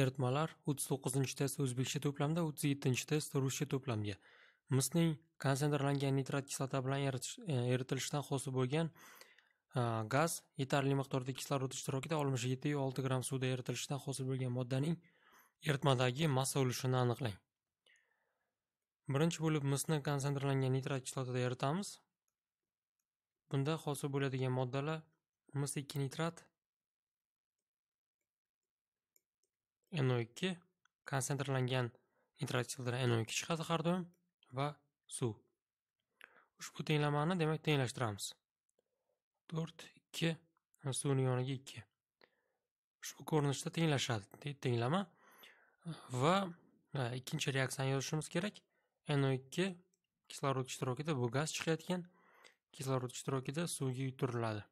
Eritmalar 39-test o'zbekcha to'plamda, 37-test ruscha to'plamga. Misning konsentrlangan nitrat kislota bilan e, eritilishdan hosil bo'lgan e, gaz yetarli miqdorda kislorod ishtirokida 67.6 gramm suvda eritilishidan hosil bo'lgan moddaning eritmadagi massa ulushini aniqlang. Birinchi bo'lib misni konsentrlangan nitrat kislotada eritamiz. Bunda hosil bo'ladigan moddalar mis 2 nitrat NO2 konsentrlangan nitratsildir NO2 chiqadi har doim va suv. Ushbu tenglamani demak tenglashtiramiz. 4 2 suvning yoniga 2. Ushbu ko'rinishda tenglashadi. Tenglama va e, ikkinchi reaksiyani yozishimiz kerak. NO2 kislorod ishtirokida bu gaz chiqayotgan kislorod ishtirokida suvga yuturiladi.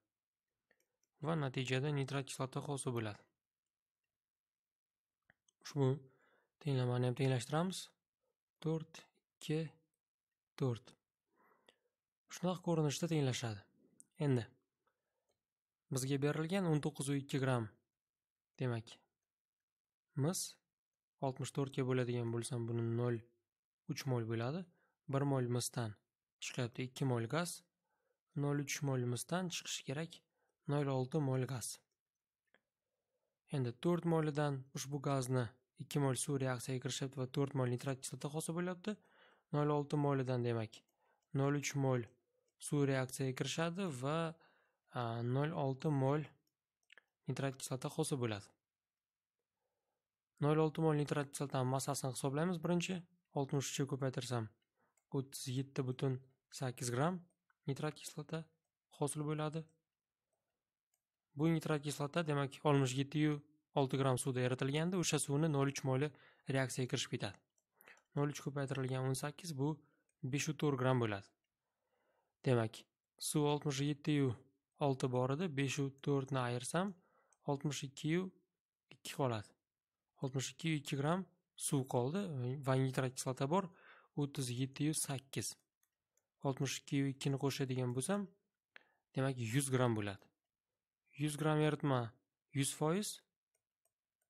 Va natijada nitrat kislota hosil bo'ladi. ushbu tenglamani ham tenglashtiramiz to'rt ikki to'rt shunaqa ko'rinishda tenglashadi endi bizga berilgan o'n to'qqizu ikki gramm demak mis oltmish to'rtga bo'ladigan bo'lsam buni nol uch mol bo'ladi bir mol misdan chiqyapti ikki mol gaz nol uch mol misdan chiqishi kerak nol olti mol gaz Endi 4 molidan ushbu gazni 2 mol suv reaksiyaga kirishib va 4 mol nitrat kislota hosil bo'lyapti. 0.6 molidan demak 0.3 mol suv reaksiyaga kirishadi va 0.6 mol nitrat kislota hosil bo'ladi. 0.6 mol nitrat kislotaning massasini hisoblaymiz birinchi. 63 ga ko'paytirsam 37.8 gram nitrat kislota hosil bo'ladi. bu nitrokislota demak oltmish yettiyu olti gramm suvda eritilganda o'sha suvni nol uch moli reaksiyaga kirishib ketadi nol uch ko'paytirilgan o'n sakkiz bu beshu to'rt gramm bo'ladi demak suv oltmish yettiyu olti bor edi beshu to'rtni ayirsam oltmish ikkiyu ikki qoladi oltmish ikkiyu ikki gramm suv qoldi va nitrokislota bor o'ttiz yettiyu sakkiz oltmish ikkiyu ikkini qo'shadigan bo'lsam demak yuz gramm bo'ladi 100 gram eritma 100 foiz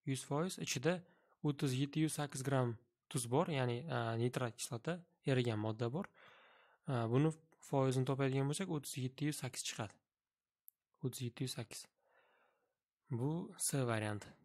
100 foiz ichida 37-108 gram tuz bor ya'ni nitrat kislota erigan modda bor buni foizini topadigan bo'lsak 37-108 chiqadi 37-108 bu s varianti